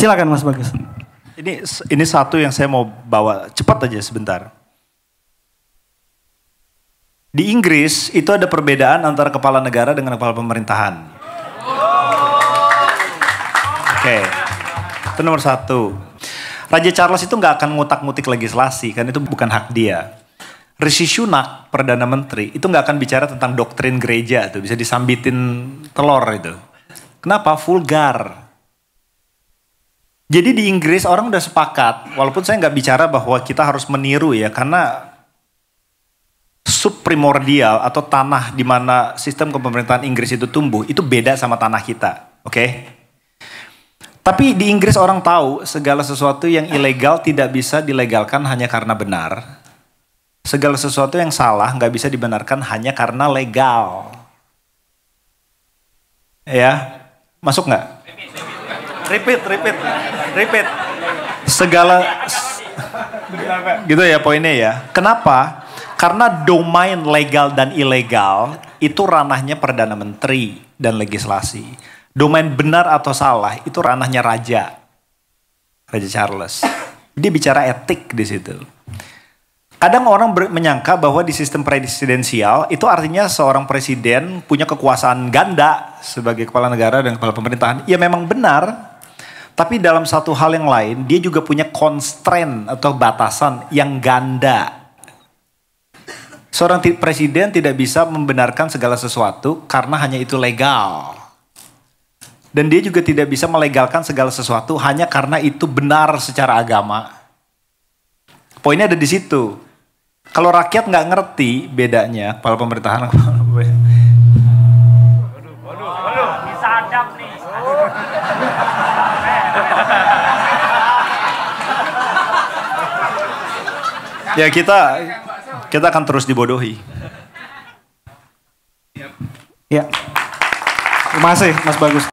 Silakan Mas Bagus. Ini ini satu yang saya mau bawa cepat aja sebentar. Di Inggris itu ada perbedaan antara kepala negara dengan kepala pemerintahan. Oke, okay. itu nomor satu. Raja Charles itu nggak akan ngutak-ngutik legislasi kan itu bukan hak dia. Rishi Sunak, Perdana Menteri, itu nggak akan bicara tentang doktrin gereja tuh bisa disambitin telur itu. Kenapa? Vulgar. Jadi di Inggris orang udah sepakat, walaupun saya nggak bicara bahwa kita harus meniru ya, karena sub atau tanah di mana sistem kepemerintahan Inggris itu tumbuh itu beda sama tanah kita, oke? Okay? Tapi di Inggris orang tahu segala sesuatu yang ilegal tidak bisa dilegalkan hanya karena benar. Segala sesuatu yang salah nggak bisa dibenarkan hanya karena legal. Ya, masuk nggak? repeat, repeat, repeat. Segala gitu ya poinnya ya. Kenapa? Karena domain legal dan ilegal itu ranahnya perdana menteri dan legislasi. Domain benar atau salah itu ranahnya raja. Raja Charles. Dia bicara etik di situ. Kadang orang menyangka bahwa di sistem presidensial itu artinya seorang presiden punya kekuasaan ganda sebagai kepala negara dan kepala pemerintahan. Ya memang benar, tapi dalam satu hal yang lain, dia juga punya constraint atau batasan yang ganda. Seorang presiden tidak bisa membenarkan segala sesuatu karena hanya itu legal. Dan dia juga tidak bisa melegalkan segala sesuatu hanya karena itu benar secara agama. Poinnya ada di situ. Kalau rakyat nggak ngerti bedanya kepala pemerintahan Waduh, Bisa adab nih ya kita kita akan terus dibodohi. Ya. Terima kasih Mas Bagus.